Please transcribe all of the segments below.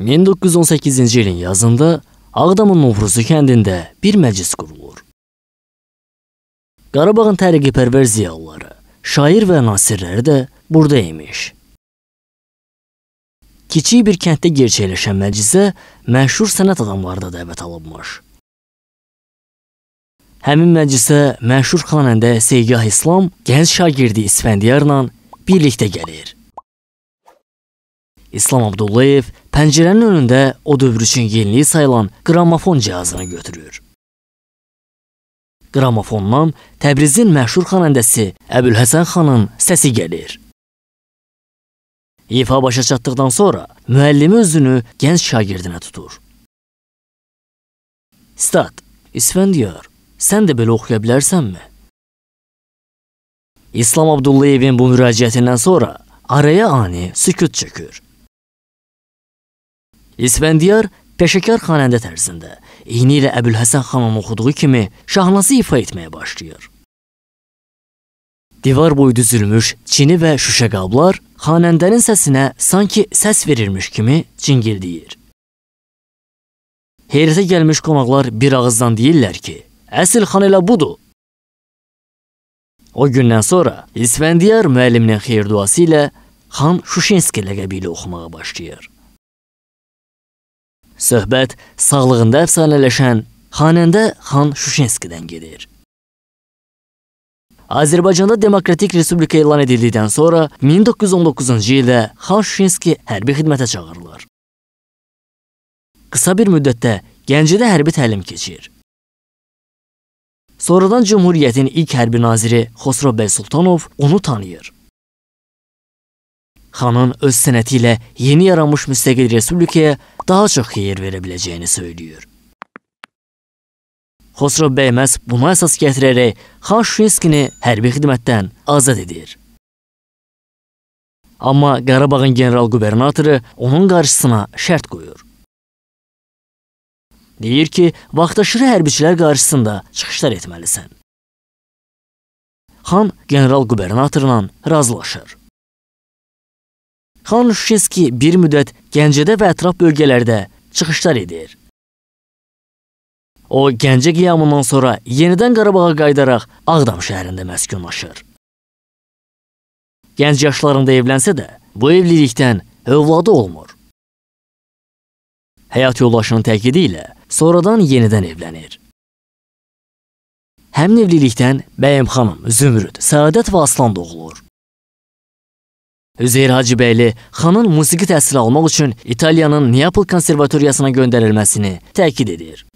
1918-ci ilin yazında Ağdamın Novruzu kəndində bir məclis qurulur. Qarabağın təriqipərvər ziyalıları, şair və nasirləri də burada imiş. Kiçik bir kənddə gerçəkləşən məclisə məşhur sənət adamları da dəvət alınmış. Həmin məclisə məşhur xanəndə Seygah İslam gənc şagirdi İsfəndiyarla birlikdə gəlir. İslam Abdullayev pəncərənin önündə o dövr üçün yenilik sayılan qramofon cihazını götürür. Qramofondan Təbrizin məşhur xanəndəsi Əbülhəsən xanın səsi gəlir. İfa başa çatdıqdan sonra müəllimi özünü gənc şagirdinə tutur. Stat, İsfəndiyar, sən də belə oxuya bilərsənmi? İslam Abdullayevin bu müraciətindən sonra araya ani sükut çökür. İsfəndiyar peşəkar xanəndə tərzində eyni ilə Əbülhəsən xanın oxuduğu kimi şahnazı ifa etməyə başlayır. Divar boyu düzülmüş çini və şüşə qablar xanəndənin səsinə sanki səs verirmiş kimi cingildəyir. Heyrətə gəlmiş qonaqlar bir ağızdan deyirlər ki, əsl xan elə budur. O gündən sonra İsfəndiyar müəlliminin xeyir duası ilə xan Şuşinski ləqəbi ilə oxumağa başlayır. Söhbət sağlığında əfsanələşən xanəndə Xan Şuşenskidən gedir. Azərbaycanda Demokratik Respublika elan edildikdən sonra 1919-cu ildə Xan Şuşinski hərbi xidmətə çağırılır. Qısa bir müddətdə Gəncədə hərbi təlim keçir. Sonradan Cümhuriyyətin ilk hərbi naziri Xosrov bəy Sultanov onu tanıyır. Xanın öz sənəti ilə yeni yaranmış müstəqil respublikaya daha çox xeyir verə biləcəyini söyləyir. Xosrov bəy məhz buna əsas gətirərək Xan Şuşinskini hərbi xidmətdən azad edir. Amma Qarabağın general qubernatoru onun qarşısına şərt qoyur. Deyir ki, vaxtaşırı hərbçilər qarşısında çıxışlar etməlisən. Xan general qubernatorla razılaşır. Xan Şişki bir müddət Gəncədə və ətraf bölgələrdə çıxışlar edir. O, Gəncə qiyamından sonra yenidən Qarabağa qayıdaraq Ağdam şəhərində məskunlaşır. Gənc yaşlarında evlənsə də, bu evlilikdən övladı olmur. Həyat yoldaşının təkidi ilə sonradan yenidən evlənir. Həmin evlilikdən Bəyim xanım, Zümrüd, Səadət və Aslan doğulur. Üzeyir Hacıbəyli xanın musiqi təhsili almaq üçün İtaliyanın Neapol konservatoriyasına göndərilməsini təkid edir.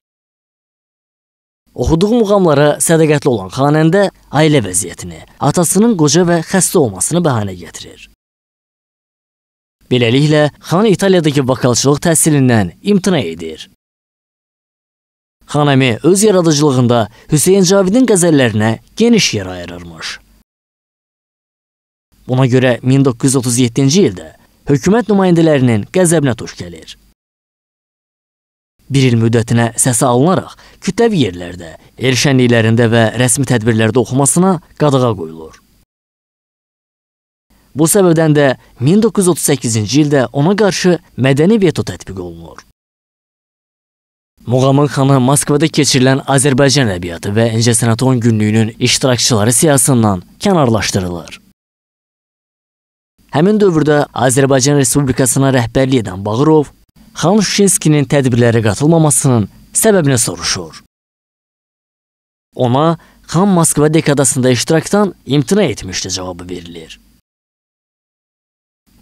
Oxuduğu muğamlara sədaqətli olan xanəndə ailə vəziyyətini, atasının qoca və xəstə olmasını bəhanə gətirir. Beləliklə, xan İtaliyadakı vokalçılıq təhsilindən imtina edir. Xanəmi öz yaradıcılığında Hüseyn Cavidin qəzəllərinə geniş yer ayırırmış. Buna görə 1937-ci ildə hökumət nümayəndələrinin qəzəbinə tuş gəlir. Bir il müddətinə səsə alınaraq kütləvi yerlərdə, el şənliklərində və rəsmi tədbirlərdə oxumasına qadağa qoyulur. Bu səbəbdən də 1938-ci ildə ona qarşı mədəni veto tətbiq olunur. Muğamın xanı Moskvada keçirilən Azərbaycan ədəbiyyatı və incəsənət 10 günlüyünün iştirakçıları siyasından kənarlaşdırılır. Həmin dövrdə Azərbaycan Respublikasına rəhbərlik edən Bağırov, Xan Şuşinskinin tədbirlərə qatılmamasının səbəbini soruşur. Ona Xan Moskva dekadasında iştirakdan imtina etmişdi cavabı verilir.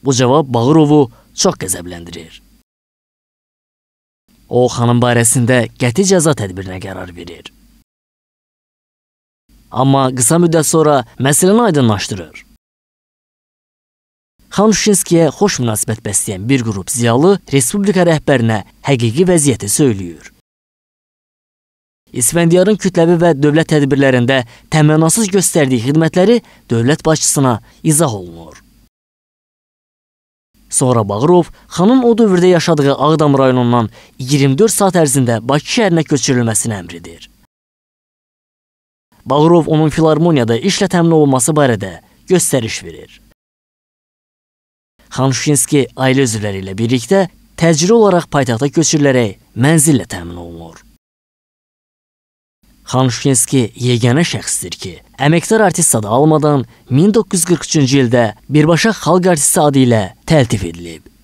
Bu cavab Bağırovu çox qəzəbləndirir. O, xanın barəsində qəti cəza tədbirinə qərar verir. Amma qısa müddət sonra məsələni aydınlaşdırır. Xanuşinskiyə xoş münasibət bəsləyən bir qrup ziyalı respublika rəhbərinə həqiqi vəziyyəti söyləyir. İsfəndiyarın kütləvi və dövlət tədbirlərində təminasız göstərdiyi xidmətləri dövlət başçısına izah olunur. Sonra Bağırov xanın o dövrdə yaşadığı Ağdam rayonundan 24 saat ərzində Bakı şəhərinə köçürülməsini əmr edir. Bağırov onun filarmoniyada işlə təmin olunması barədə göstəriş verir. Xanşinski ailə üzvləri ilə birlikdə təcili olaraq paytaxta köçürülərək mənzillə təmin olunur. Xanşinski yeganə şəxsdir ki, əməkdar artist adı almadan 1943-cü ildə birbaşa xalq artisti adı ilə təltif edilib.